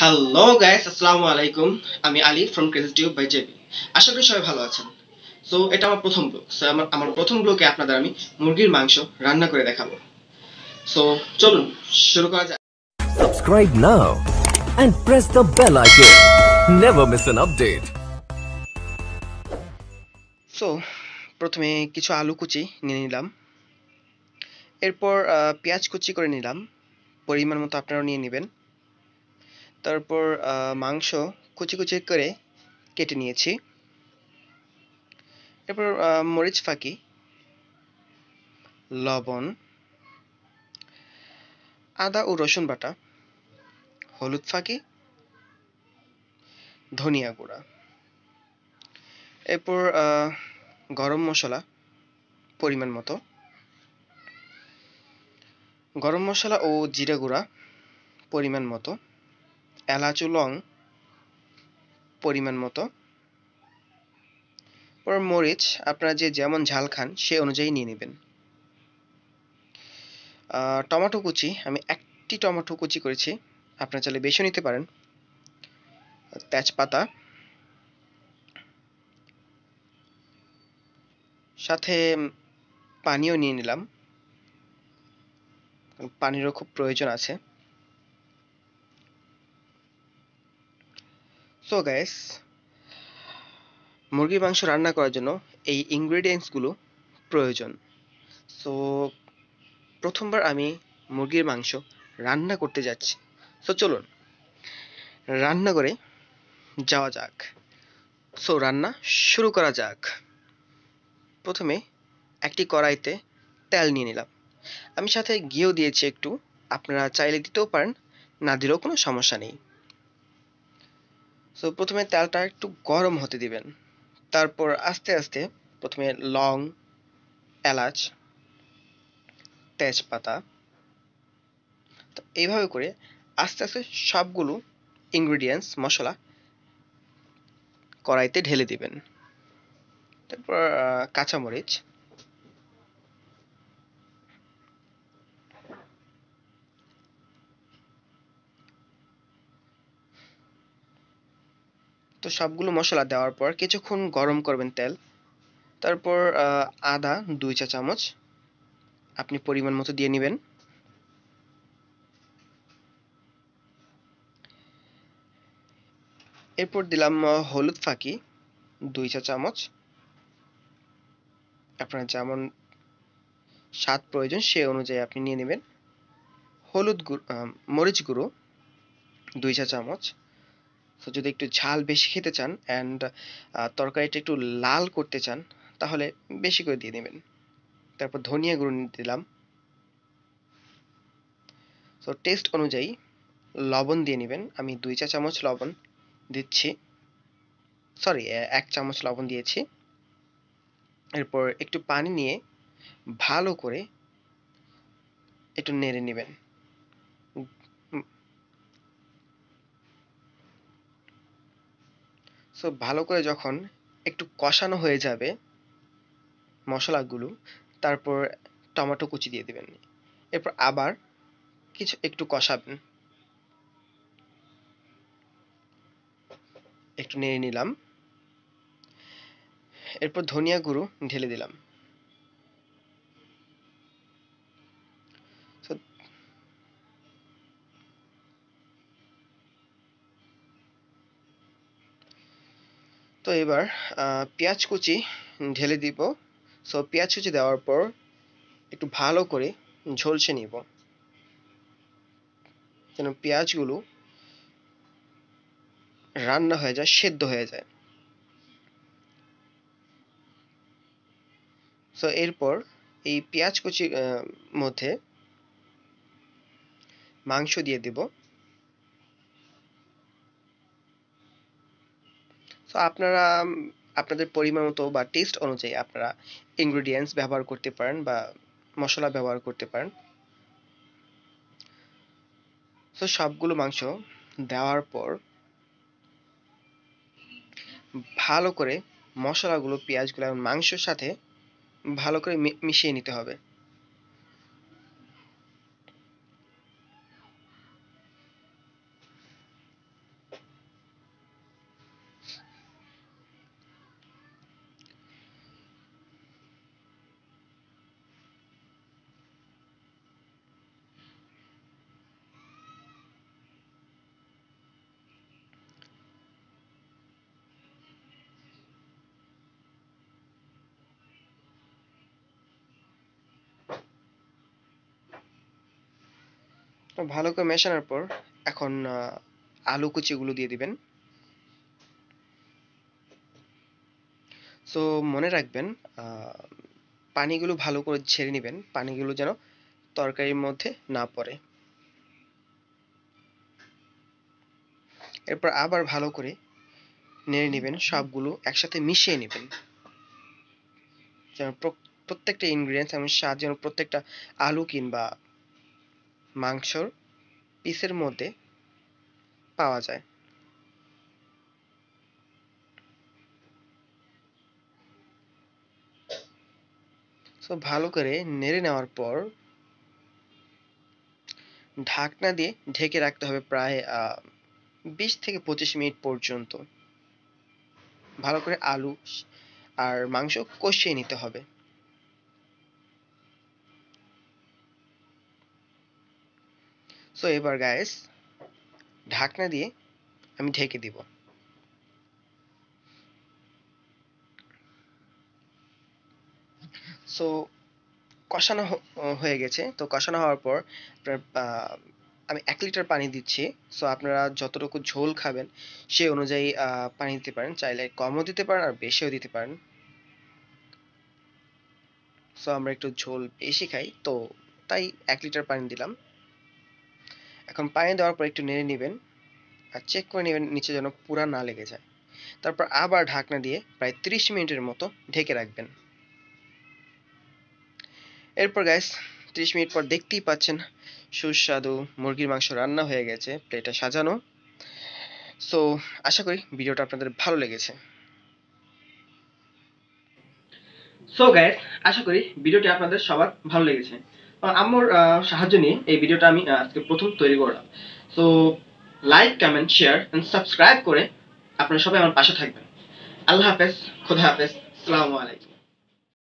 hello guys আসসালামু আলাইকুম আমি Ali from Crazy Tube by JB আশা করি সবাই ভালো আছেন সো এটা আমার প্রথম ব্লগ সো আমার আমার প্রথম ব্লগে আপনাদের আমি মুরগির মাংস রান্না করে দেখাবো সো চলুন শুরু করা যাক subscribe now and press the bell icon never miss an update so প্রথমে কিছু আলু কুচি নিয়ে নিলাম এরপর পেঁয়াজ কুচি করে নিলাম পরিমাণ মতো আপনারাও নিয়ে নেবেন তারপর মাংস কুচি কুচি করে কেটে নিয়েছি এরপর মরিচ ফাঁকি লবণ আদা ও রসুন বাটা হলুদ ফাঁকি ধনিয়া গুঁড়া এরপর গরম মশলা পরিমাণ মতো গরম মশলা ও জিরে গুঁড়া পরিমাণ মতো এলাচ লং পরিমাণ মতো ওর মরিচ আপনারা যে যেমন ঝাল খান সে অনুযায়ী নিয়ে নেবেন টমেটো কুচি আমি একটি টমেটো কুচি করেছি আপনারা চাইলে বেশি নিতে পারেন তেজপাতা সাথে পানিও নিয়ে নিলাম পানিরও খুব প্রয়োজন আছে সো গ্যাস মুরগির মাংস রান্না করার জন্য এই গুলো প্রয়োজন সো প্রথমবার আমি মুরগির মাংস রান্না করতে যাচ্ছি সো চলুন রান্না করে যাওয়া যাক সো রান্না শুরু করা যাক প্রথমে একটি কড়াইতে তেল নিয়ে নিলাম আমি সাথে ঘিও দিয়েছি একটু আপনারা চাইলে দিতেও পারেন না দিলেও কোনো সমস্যা নেই সো প্রথমে তেলটা একটু গরম হতে দিবেন তারপর আস্তে আস্তে প্রথমে লং এলাচ তেজপাতা তো এইভাবে করে আস্তে আস্তে সবগুলো ইনগ্রিডিয়েন্টস মশলা কড়াইতে ঢেলে দিবেন তারপর কাঁচামরিচ তো সবগুলো মশলা দেওয়ার পর কিছুক্ষণ গরম করবেন তেল তারপর আদা দুই চা চামচ আপনি পরিমাণ মতো দিয়ে নেবেন এরপর দিলাম হলুদ ফাঁকি দুই চা চামচ আপনার যেমন স্বাদ প্রয়োজন সে অনুযায়ী আপনি নিয়ে নেবেন হলুদ গুঁড়ো মরিচ গুঁড়ো দুই চা চামচ সো যদি একটু ঝাল বেশি খেতে চান অ্যান্ড তরকারিটা একটু লাল করতে চান তাহলে বেশি করে দিয়ে দেবেন তারপর ধনিয়া গুঁড়ো দিলাম সো টেস্ট অনুযায়ী লবণ দিয়ে নেবেন আমি দুই চা চামচ লবণ দিচ্ছি সরি এক চামচ লবণ দিয়েছি এরপর একটু পানি নিয়ে ভালো করে একটু নেড়ে নেবেন সো ভালো করে যখন একটু কষানো হয়ে যাবে মশলাগুলো তারপর টমেটো কুচি দিয়ে দেবেন এরপর আবার কিছু একটু কষাবেন একটু নেড়ে নিলাম এরপর ধনিয়া গুঁড়ো ঢেলে দিলাম তো এবার পেঁয়াজ কুচি ঢেলে দিব সো পেঁয়াজ কুচি দেওয়ার পর একটু ভালো করে ঝলসে নিব যেন পেঁয়াজগুলো রান্না হয়ে যায় সেদ্ধ হয়ে যায় সো এরপর এই পেঁয়াজ কুচির মধ্যে মাংস দিয়ে দিব তো আপনারা আপনাদের পরিমাণ মতো বা টেস্ট অনুযায়ী আপনারা ইনগ্রেডিয়েন্টস ব্যবহার করতে পারেন বা মশলা ব্যবহার করতে পারেন তো সবগুলো মাংস দেওয়ার পর ভালো করে মশলাগুলো পেঁয়াজগুলো মাংসের সাথে ভালো করে মিশিয়ে নিতে হবে ভালো করে মেশানোর পর এখন আলু কুচিগুলো দিয়ে দিবেন সো মনে রাখবেন পানিগুলো ভালো করে ছেড়ে নেবেন পানিগুলো যেন তরকারির মধ্যে না পড়ে এরপর আবার ভালো করে নেড়ে নেবেন সবগুলো একসাথে মিশিয়ে নেবেন যেন প্রত্যেকটা ইনগ্রিডিয়েন্টস আমি স্বাদ যেন প্রত্যেকটা আলু কিংবা মাংসর পিসের মধ্যে পাওয়া যায় তো ভালো করে নেড়ে নেওয়ার পর ঢাকনা দিয়ে ঢেকে রাখতে হবে প্রায় বিশ থেকে পঁচিশ মিনিট পর্যন্ত ভালো করে আলু আর মাংস কষিয়ে নিতে হবে সো এবার গায়েস ঢাকনা দিয়ে আমি ঢেকে দিব সো কষানো হয়ে গেছে তো কষানো হওয়ার পর আমি এক লিটার পানি দিচ্ছি সো আপনারা যতটুকু ঝোল খাবেন সে অনুযায়ী পানি দিতে পারেন চাইলে কমও দিতে পারেন আর বেশিও দিতে পারেন সো আমরা একটু ঝোল বেশি খাই তো তাই এক লিটার পানি দিলাম এখন পানি দেওয়ার পর একটু নেড়ে নেবেন আর চেক করে নেবেন নিচে যেন পুরা না লেগে যায় তারপর আবার ঢাকনা দিয়ে প্রায় ত্রিশ মিনিটের মতো ঢেকে রাখবেন এরপর গ্যাস ত্রিশ মিনিট পর দেখতেই পাচ্ছেন সুস্বাদু মুরগির মাংস রান্না হয়ে গেছে প্লেটটা সাজানো সো আশা করি ভিডিওটা আপনাদের ভালো লেগেছে সো গ্যাস আশা করি ভিডিওটি আপনাদের সবার ভালো লেগেছে আমার সাহায্য নিয়ে এই ভিডিওটা আমি আজকে প্রথম তৈরি করলাম so like comment share and subscribe করে আপনারা সবাই আমার পাশে থাকবেন আল্লাহ হাফেজ খোদা হাফেজ সালামু আলাইকুম